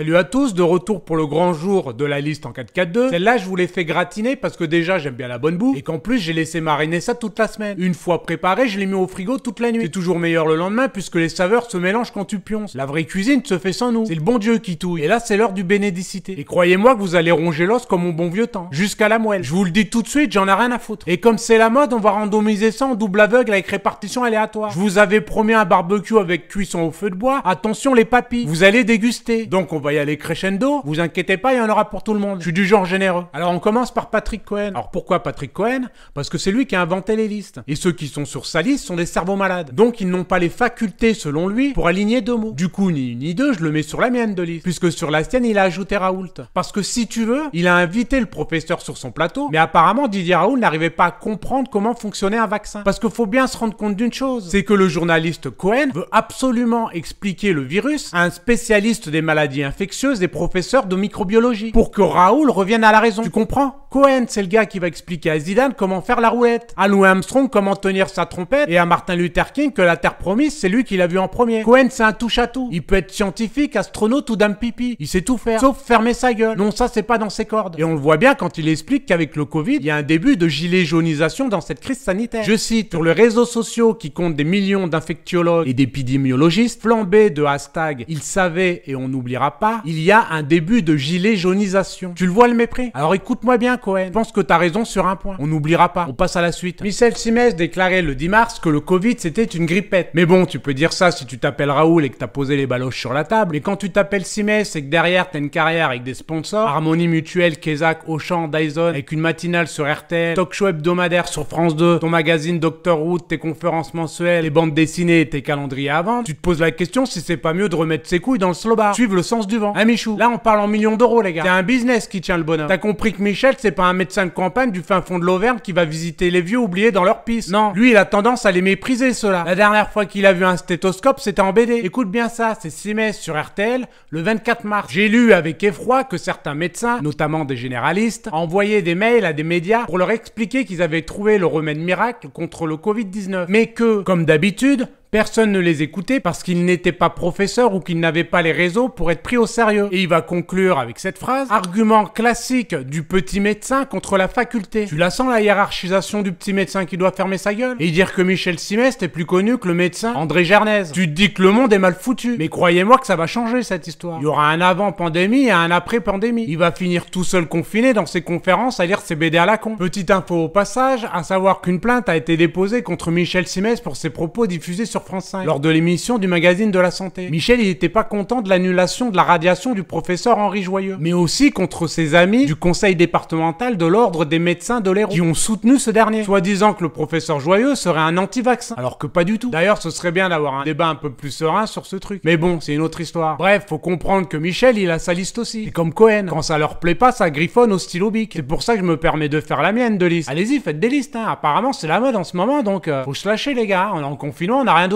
Salut à tous, de retour pour le grand jour de la liste en 4-4-2. Celle-là, je vous l'ai fait gratiner parce que déjà, j'aime bien la bonne boue et qu'en plus, j'ai laissé mariner ça toute la semaine. Une fois préparé, je l'ai mis au frigo toute la nuit. C'est toujours meilleur le lendemain puisque les saveurs se mélangent quand tu pionces. La vraie cuisine se fait sans nous. C'est le bon Dieu qui touille. Et là, c'est l'heure du bénédicité. Et croyez-moi que vous allez ronger l'os comme mon bon vieux temps. Jusqu'à la moelle. Je vous le dis tout de suite, j'en ai rien à foutre. Et comme c'est la mode, on va randomiser ça en double aveugle avec répartition aléatoire. Je vous avais promis un barbecue avec cuisson au feu de bois. Attention les papilles, vous allez déguster. Donc on va aller crescendo. Vous inquiétez pas, il y en aura pour tout le monde. Je suis du genre généreux. Alors on commence par Patrick Cohen. Alors pourquoi Patrick Cohen Parce que c'est lui qui a inventé les listes. Et ceux qui sont sur sa liste sont des cerveaux malades. Donc ils n'ont pas les facultés, selon lui, pour aligner deux mots. Du coup, ni ni deux, je le mets sur la mienne de liste. Puisque sur la sienne, il a ajouté Raoult. Parce que si tu veux, il a invité le professeur sur son plateau, mais apparemment Didier Raoult n'arrivait pas à comprendre comment fonctionnait un vaccin. Parce qu'il faut bien se rendre compte d'une chose, c'est que le journaliste Cohen veut absolument expliquer le virus à un spécialiste des maladies infectieuses infectieuses des professeurs de microbiologie pour que Raoul revienne à la raison. Tu comprends Cohen, c'est le gars qui va expliquer à Zidane comment faire la roulette, à Louis Armstrong comment tenir sa trompette et à Martin Luther King que la terre promise, c'est lui qui l'a vu en premier. Cohen, c'est un touche à tout. Il peut être scientifique, astronaute ou dame pipi. Il sait tout faire, sauf fermer sa gueule. Non, ça, c'est pas dans ses cordes. Et on le voit bien quand il explique qu'avec le Covid, il y a un début de gilet jaunisation dans cette crise sanitaire. Je cite, sur les réseaux sociaux qui comptent des millions d'infectiologues et d'épidémiologistes, flambé de hashtag il savait et on n'oubliera pas il y a un début de gilet jaunisation. Tu le vois le mépris Alors écoute-moi bien, Cohen. Je pense que t'as raison sur un point. On n'oubliera pas. On passe à la suite. Michel Simès déclarait le 10 mars que le Covid c'était une grippette. Mais bon, tu peux dire ça si tu t'appelles Raoul et que t'as posé les baloches sur la table. mais quand tu t'appelles Simès et que derrière t'as une carrière avec des sponsors, Harmonie Mutuelle, Kézak, Auchan, Dyson, avec une matinale sur RTL, talk show hebdomadaire sur France 2, ton magazine Doctor Who, tes conférences mensuelles, les bandes dessinées, et tes calendriers à vendre, tu te poses la question si c'est pas mieux de remettre ses couilles dans le slow Suivre le sens du hein, Michou Là, on parle en millions d'euros, les gars. C'est un business qui tient le bonheur. T'as compris que Michel, c'est pas un médecin de campagne du fin fond de l'Auvergne qui va visiter les vieux oubliés dans leur piste. Non. Lui, il a tendance à les mépriser, cela. La dernière fois qu'il a vu un stéthoscope, c'était en BD. Écoute bien ça, c'est mai sur RTL le 24 mars. J'ai lu avec effroi que certains médecins, notamment des généralistes, envoyaient des mails à des médias pour leur expliquer qu'ils avaient trouvé le remède miracle contre le Covid-19. Mais que, comme d'habitude, Personne ne les écoutait parce qu'ils n'étaient pas professeurs ou qu'ils n'avaient pas les réseaux pour être pris au sérieux. Et il va conclure avec cette phrase, argument classique du petit médecin contre la faculté. Tu la sens la hiérarchisation du petit médecin qui doit fermer sa gueule Et dire que Michel Simest est plus connu que le médecin André Gernaise. Tu te dis que le monde est mal foutu. Mais croyez-moi que ça va changer cette histoire. Il y aura un avant pandémie et un après pandémie. Il va finir tout seul confiné dans ses conférences à lire ses BD à la con. Petite info au passage, à savoir qu'une plainte a été déposée contre Michel Simest pour ses propos diffusés sur lors de l'émission du magazine de la santé. Michel, il n'était pas content de l'annulation de la radiation du professeur Henri Joyeux, mais aussi contre ses amis du conseil départemental de l'ordre des médecins de l'Hérault qui ont soutenu ce dernier, soit disant que le professeur Joyeux serait un anti-vaccin, alors que pas du tout. D'ailleurs, ce serait bien d'avoir un débat un peu plus serein sur ce truc. Mais bon, c'est une autre histoire. Bref, faut comprendre que Michel, il a sa liste aussi. Et comme Cohen, quand ça leur plaît pas, ça griffonne au stylo bic. C'est pour ça que je me permets de faire la mienne de liste. Allez-y, faites des listes, hein. Apparemment, c'est la mode en ce moment, donc euh, faut se lâcher, les gars. On est en confinement, on a rien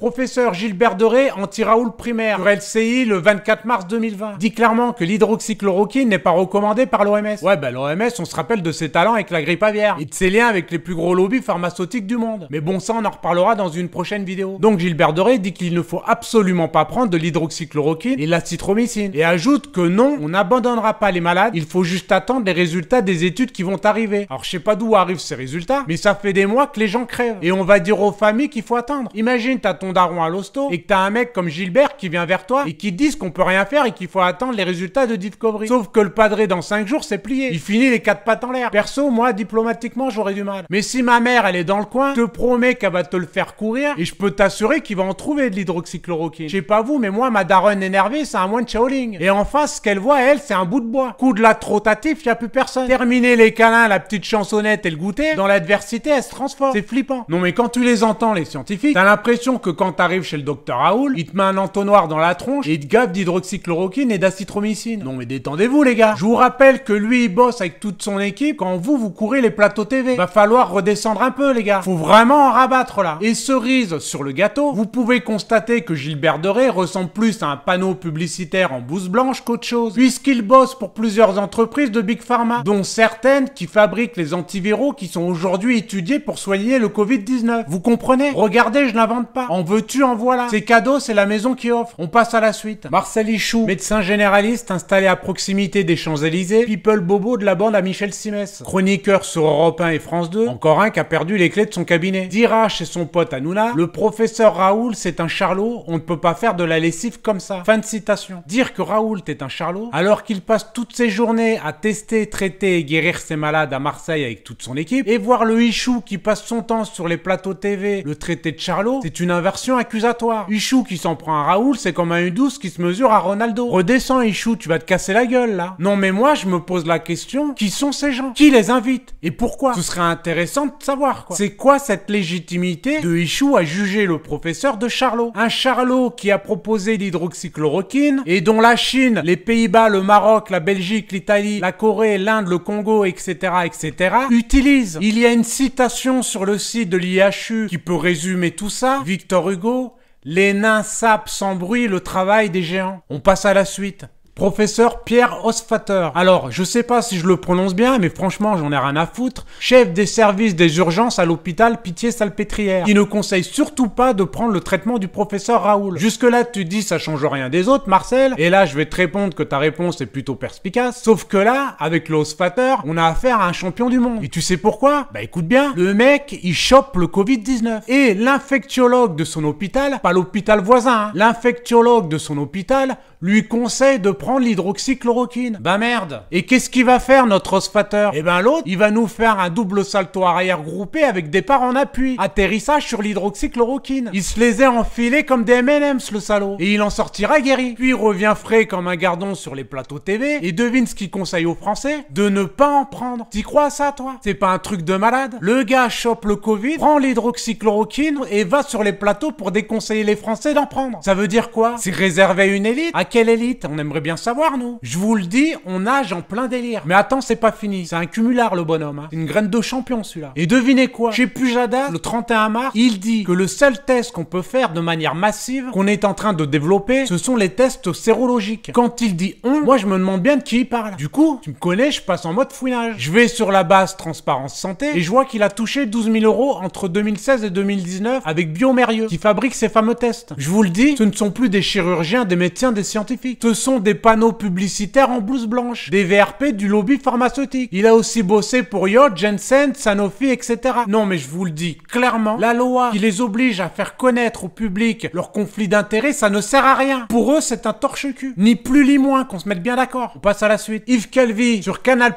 Professeur Gilbert Doré anti-Raoul primaire sur LCI le 24 mars 2020 dit clairement que l'hydroxychloroquine n'est pas recommandée par l'OMS. Ouais, bah l'OMS, on se rappelle de ses talents avec la grippe aviaire et de ses liens avec les plus gros lobbies pharmaceutiques du monde. Mais bon, ça, on en reparlera dans une prochaine vidéo. Donc Gilbert Doré dit qu'il ne faut absolument pas prendre de l'hydroxychloroquine et la citromycine et ajoute que non, on n'abandonnera pas les malades, il faut juste attendre les résultats des études qui vont arriver. Alors je sais pas d'où arrivent ces résultats, mais ça fait des mois que les gens crèvent et on va dire aux familles qu'il faut attendre. Imagine, t'as ton daron à l'hosto et que t'as un mec comme Gilbert qui vient vers toi et qui disent qu'on peut rien faire et qu'il faut attendre les résultats de Discovery. Sauf que le padré, dans 5 jours, c'est plié. Il finit les quatre pattes en l'air. Perso, moi, diplomatiquement, j'aurais du mal. Mais si ma mère, elle est dans le coin, je te promets qu'elle va te le faire courir et je peux t'assurer qu'il va en trouver de l'hydroxychloroquine. Je sais pas vous, mais moi, ma daronne énervée, c'est un de Shaoling. Et en face, ce qu'elle voit, elle, c'est un bout de bois. Coup de la trottatif, y a plus personne. Terminer les câlins, la petite chansonnette et le goûter, dans l'adversité, elle se transforme. C'est flippant. Non, mais quand tu les entends, les scientifiques, l'impression que quand t'arrives chez le docteur Raoul, il te met un entonnoir dans la tronche et il te gave d'hydroxychloroquine et d'acitromycine. Non mais détendez-vous les gars. Je vous rappelle que lui il bosse avec toute son équipe quand vous vous courez les plateaux TV. Va falloir redescendre un peu les gars. Faut vraiment en rabattre là. Et cerise sur le gâteau, vous pouvez constater que Gilbert Doré ressemble plus à un panneau publicitaire en bouse blanche qu'autre chose. Puisqu'il bosse pour plusieurs entreprises de Big Pharma, dont certaines qui fabriquent les antiviraux qui sont aujourd'hui étudiés pour soigner le Covid-19. Vous comprenez Regardez, je pas. En veux-tu, en voilà. C'est cadeau, c'est la maison qui offre. On passe à la suite. Marcel Ichou, médecin généraliste installé à proximité des Champs-Élysées, people bobo de la bande à Michel Simès. Chroniqueur sur Europe 1 et France 2, encore un qui a perdu les clés de son cabinet. Dira chez son pote Anouna. le professeur Raoul c'est un charlot, on ne peut pas faire de la lessive comme ça. Fin de citation. Dire que Raoul est un charlot, alors qu'il passe toutes ses journées à tester, traiter et guérir ses malades à Marseille avec toute son équipe, et voir le Ichou qui passe son temps sur les plateaux TV le traité de charlot, c'est une inversion accusatoire. Ichou qui s'en prend à Raoul, c'est comme un U12 qui se mesure à Ronaldo. Redescends Ichou, tu vas te casser la gueule là. Non mais moi je me pose la question, qui sont ces gens Qui les invite Et pourquoi Ce serait intéressant de savoir quoi. C'est quoi cette légitimité de Ichou à juger le professeur de Charlot Un Charlot qui a proposé l'hydroxychloroquine et dont la Chine, les Pays-Bas, le Maroc, la Belgique, l'Italie, la Corée, l'Inde, le Congo, etc. etc. utilisent. Il y a une citation sur le site de l'IHU qui peut résumer tout ça Victor Hugo, les nains sapent sans bruit le travail des géants. On passe à la suite. Professeur Pierre Osfater. Alors, je sais pas si je le prononce bien, mais franchement, j'en ai rien à foutre. Chef des services des urgences à l'hôpital Pitié-Salpêtrière. Il ne conseille surtout pas de prendre le traitement du professeur Raoul. Jusque-là, tu dis ça change rien des autres, Marcel. Et là, je vais te répondre que ta réponse est plutôt perspicace. Sauf que là, avec l'Osfater, on a affaire à un champion du monde. Et tu sais pourquoi Bah écoute bien, le mec, il chope le Covid-19. Et l'infectiologue de son hôpital, pas l'hôpital voisin, hein, l'infectiologue de son hôpital lui conseille de prendre l'hydroxychloroquine. Bah merde Et qu'est-ce qu'il va faire notre osphateur Eh ben l'autre, il va nous faire un double salto arrière groupé avec départ en appui. Atterrissage sur l'hydroxychloroquine. Il se les a enfilés comme des M&M's le salaud. Et il en sortira guéri. Puis il revient frais comme un gardon sur les plateaux TV et devine ce qu'il conseille aux Français de ne pas en prendre. T'y crois ça toi C'est pas un truc de malade Le gars chope le Covid, prend l'hydroxychloroquine et va sur les plateaux pour déconseiller les Français d'en prendre. Ça veut dire quoi C'est réservé à une élite quelle élite On aimerait bien savoir, nous. Je vous le dis, on nage en plein délire. Mais attends, c'est pas fini. C'est un cumulard, le bonhomme. Hein. une graine de champion, celui-là. Et devinez quoi Chez Pujada, le 31 mars, il dit que le seul test qu'on peut faire de manière massive, qu'on est en train de développer, ce sont les tests sérologiques. Quand il dit on, moi, je me demande bien de qui il parle. Du coup, tu me connais, je passe en mode fouinage. Je vais sur la base transparence santé et je vois qu'il a touché 12 000 euros entre 2016 et 2019 avec Biomérieux, qui fabrique ces fameux tests. Je vous le dis, ce ne sont plus des chirurgiens, des médecins, des scientifiques ce sont des panneaux publicitaires en blouse blanche, des VRP du lobby pharmaceutique. Il a aussi bossé pour Yacht, Jensen, Sanofi, etc. Non mais je vous le dis clairement, la loi qui les oblige à faire connaître au public leur conflit d'intérêts, ça ne sert à rien. Pour eux, c'est un torche-cul. Ni plus ni moins, qu'on se mette bien d'accord. On passe à la suite. Yves Calvi sur Canal+,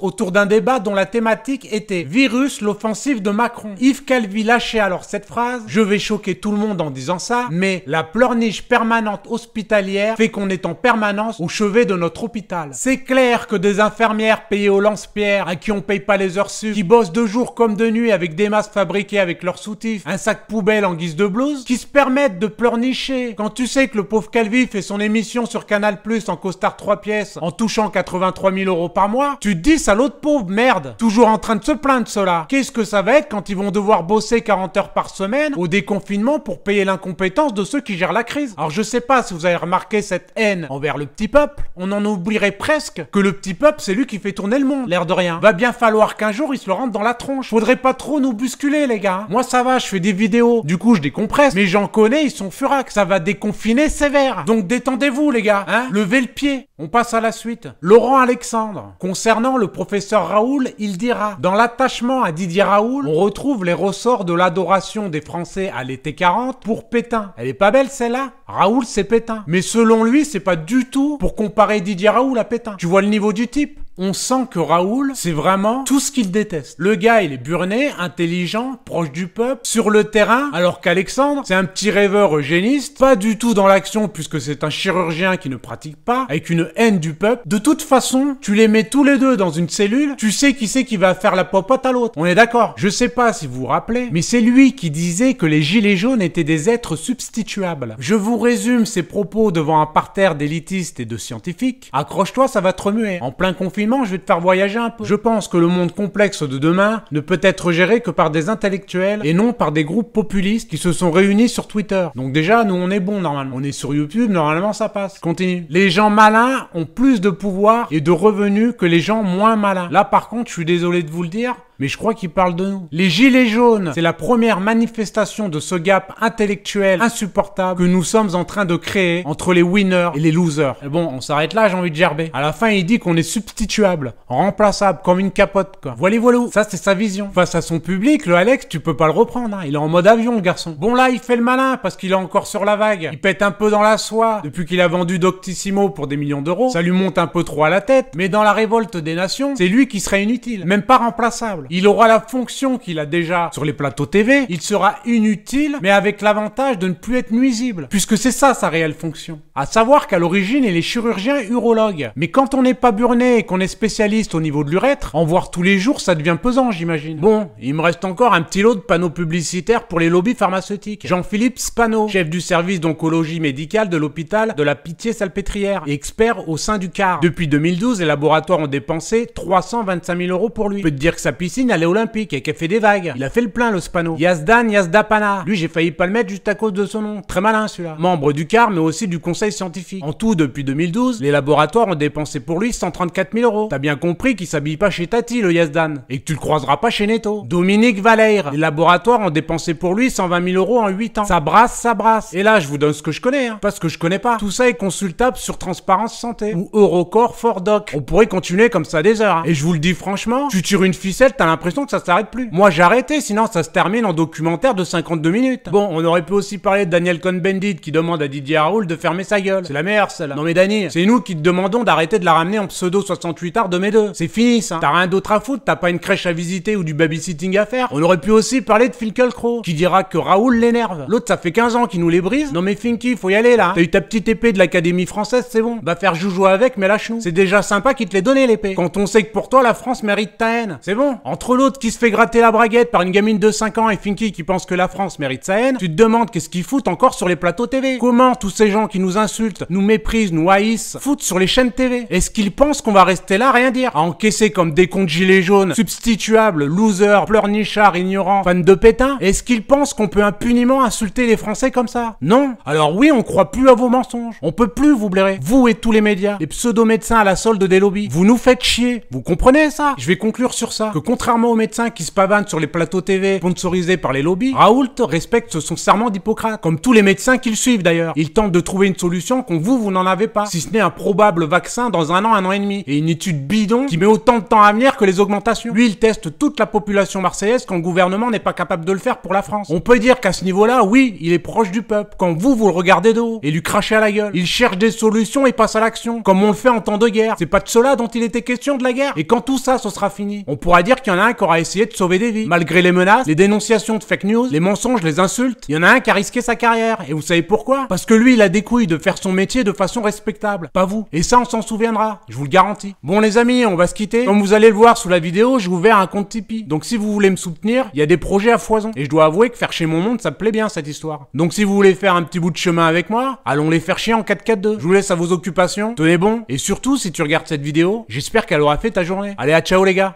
autour d'un débat dont la thématique était « Virus, l'offensive de Macron ». Yves Calvi lâchait alors cette phrase « Je vais choquer tout le monde en disant ça, mais la pleurniche permanente hospitalière fait qu'on est en permanence au chevet de notre hôpital. C'est clair que des infirmières payées au lance-pierre, à qui on paye pas les heures sup, qui bossent de jour comme de nuit avec des masques fabriqués avec leurs soutifs, un sac poubelle en guise de blouse, qui se permettent de pleurnicher. Quand tu sais que le pauvre Calvi fait son émission sur Canal Plus en costard 3 pièces, en touchant 83 000 euros par mois, tu te dis ça l'autre pauvre, merde. Toujours en train de se plaindre cela. Qu'est-ce que ça va être quand ils vont devoir bosser 40 heures par semaine au déconfinement pour payer l'incompétence de ceux qui gèrent la crise? Alors je sais pas si vous avez remarqué cette haine envers le petit peuple, on en oublierait presque que le petit peuple, c'est lui qui fait tourner le monde, l'air de rien. Va bien falloir qu'un jour, il se le rentre dans la tronche. Faudrait pas trop nous bousculer, les gars. Moi, ça va, je fais des vidéos. Du coup, je décompresse. Mais j'en connais, ils sont furax. Ça va déconfiner sévère. Donc détendez-vous, les gars. Hein Levez le pied. On passe à la suite. Laurent Alexandre. Concernant le professeur Raoul, il dira Dans l'attachement à Didier Raoul, on retrouve les ressorts de l'adoration des Français à l'été 40 pour Pétain. Elle est pas belle celle-là Raoul, c'est Pétain. Mais selon lui, c'est pas du tout pour comparer Didier Raoul à Pétain. Tu vois le niveau du type on sent que Raoul, c'est vraiment tout ce qu'il déteste. Le gars, il est burné, intelligent, proche du peuple, sur le terrain, alors qu'Alexandre, c'est un petit rêveur eugéniste, pas du tout dans l'action puisque c'est un chirurgien qui ne pratique pas, avec une haine du peuple. De toute façon, tu les mets tous les deux dans une cellule, tu sais qui c'est qui va faire la popote à l'autre. On est d'accord. Je sais pas si vous vous rappelez, mais c'est lui qui disait que les gilets jaunes étaient des êtres substituables. Je vous résume ses propos devant un parterre d'élitistes et de scientifiques. Accroche-toi, ça va te remuer. En plein confinement, je vais te faire voyager un peu. Je pense que le monde complexe de demain ne peut être géré que par des intellectuels et non par des groupes populistes qui se sont réunis sur Twitter. Donc déjà, nous on est bon normalement. On est sur YouTube, normalement ça passe. Continue. Les gens malins ont plus de pouvoir et de revenus que les gens moins malins. Là par contre, je suis désolé de vous le dire, mais je crois qu'il parle de nous. Les Gilets jaunes, c'est la première manifestation de ce gap intellectuel insupportable que nous sommes en train de créer entre les winners et les losers. bon, on s'arrête là, j'ai envie de gerber. À la fin, il dit qu'on est substituable, remplaçable, comme une capote, quoi. Voilà, voilà. Ça, c'est sa vision. Face à son public, le Alex, tu peux pas le reprendre, hein. Il est en mode avion, le garçon. Bon, là, il fait le malin parce qu'il est encore sur la vague. Il pète un peu dans la soie depuis qu'il a vendu Doctissimo pour des millions d'euros. Ça lui monte un peu trop à la tête, mais dans la révolte des nations, c'est lui qui serait inutile, même pas remplaçable. Il aura la fonction qu'il a déjà sur les plateaux TV, il sera inutile, mais avec l'avantage de ne plus être nuisible, puisque c'est ça sa réelle fonction. À savoir qu'à l'origine, il est chirurgien urologue. Mais quand on n'est pas burné et qu'on est spécialiste au niveau de l'urètre, en voir tous les jours, ça devient pesant, j'imagine. Bon, il me reste encore un petit lot de panneaux publicitaires pour les lobbies pharmaceutiques. Jean-Philippe Spano, chef du service d'oncologie médicale de l'hôpital de la Pitié-Salpêtrière, expert au sein du CAR. Depuis 2012, les laboratoires ont dépensé 325 000 euros pour lui. peut dire que sa à l'Olympique et qui fait des vagues. Il a fait le plein, le spano. Yazdan Yazdapana. Lui, j'ai failli pas le mettre juste à cause de son nom. Très malin, celui-là. Membre du CAR, mais aussi du conseil scientifique. En tout, depuis 2012, les laboratoires ont dépensé pour lui 134 000 euros. T'as bien compris qu'il s'habille pas chez Tati, le Yazdan. Et que tu le croiseras pas chez Neto. Dominique Valère. Les laboratoires ont dépensé pour lui 120 000 euros en 8 ans. Ça brasse, ça brasse. Et là, je vous donne ce que je connais, hein. Pas ce que je connais pas. Tout ça est consultable sur Transparence Santé. Ou for Fordoc. On pourrait continuer comme ça des heures, hein. Et je vous le dis franchement, tu tires une ficelle, t'as l'impression que ça s'arrête plus. Moi, j'ai arrêté, sinon ça se termine en documentaire de 52 minutes. Bon, on aurait pu aussi parler de Daniel Cohn-Bendit qui demande à Didier Raoul de fermer sa gueule. C'est la meilleure, celle-là. Non mais Danny, c'est nous qui te demandons d'arrêter de la ramener en pseudo 68 art de mes deux. C'est fini, ça. T'as rien d'autre à foutre, t'as pas une crèche à visiter ou du babysitting à faire. On aurait pu aussi parler de Finkel Crow, qui dira que Raoul l'énerve. L'autre, ça fait 15 ans qu'il nous les brise. Non mais Finky, faut y aller là. T'as eu ta petite épée de l'Académie française, c'est bon. Va faire joujou avec, mais lâche-nous. C'est déjà sympa qu'il te l'ait donné l'épée. Quand on sait que pour toi, la France mérite ta haine. C'est bon. Entre l'autre qui se fait gratter la braguette par une gamine de 5 ans et Finky qui pense que la France mérite sa haine, tu te demandes qu'est-ce qu'ils foutent encore sur les plateaux TV. Comment tous ces gens qui nous insultent, nous méprisent, nous haïssent, foutent sur les chaînes TV Est-ce qu'ils pensent qu'on va rester là, à rien dire À encaisser comme des comptes gilets jaunes, substituables, losers, pleurnichards, ignorants, fans de pétain Est-ce qu'ils pensent qu'on peut impuniment insulter les Français comme ça Non Alors oui, on croit plus à vos mensonges. On peut plus vous blairer. Vous et tous les médias, les pseudo-médecins à la solde des lobbies. Vous nous faites chier. Vous comprenez ça Je vais conclure sur ça. Que Contrairement aux médecins qui se pavanent sur les plateaux TV sponsorisés par les lobbies, Raoult respecte son serment d'Hippocrate, comme tous les médecins qu'il suivent d'ailleurs. Il tente de trouver une solution qu'on vous, vous n'en avez pas, si ce n'est un probable vaccin dans un an, un an et demi, et une étude bidon qui met autant de temps à venir que les augmentations. Lui, il teste toute la population marseillaise quand le gouvernement n'est pas capable de le faire pour la France. On peut dire qu'à ce niveau-là, oui, il est proche du peuple, quand vous, vous le regardez de haut, et lui crachez à la gueule. Il cherche des solutions et passe à l'action, comme on le fait en temps de guerre. C'est pas de cela dont il était question de la guerre. Et quand tout ça, ce sera fini, on pourra dire qu'il y a en a un qui aura essayé de sauver des vies. Malgré les menaces, les dénonciations de fake news, les mensonges, les insultes, il y en a un qui a risqué sa carrière. Et vous savez pourquoi Parce que lui, il a des couilles de faire son métier de façon respectable. Pas vous. Et ça, on s'en souviendra. Je vous le garantis. Bon, les amis, on va se quitter. Comme vous allez le voir sous la vidéo, j'ai ouvert un compte Tipeee. Donc si vous voulez me soutenir, il y a des projets à foison. Et je dois avouer que faire chez mon monde, ça me plaît bien cette histoire. Donc si vous voulez faire un petit bout de chemin avec moi, allons les faire chier en 4-4-2. Je vous laisse à vos occupations. Tenez bon. Et surtout, si tu regardes cette vidéo, j'espère qu'elle aura fait ta journée. Allez, à ciao les gars.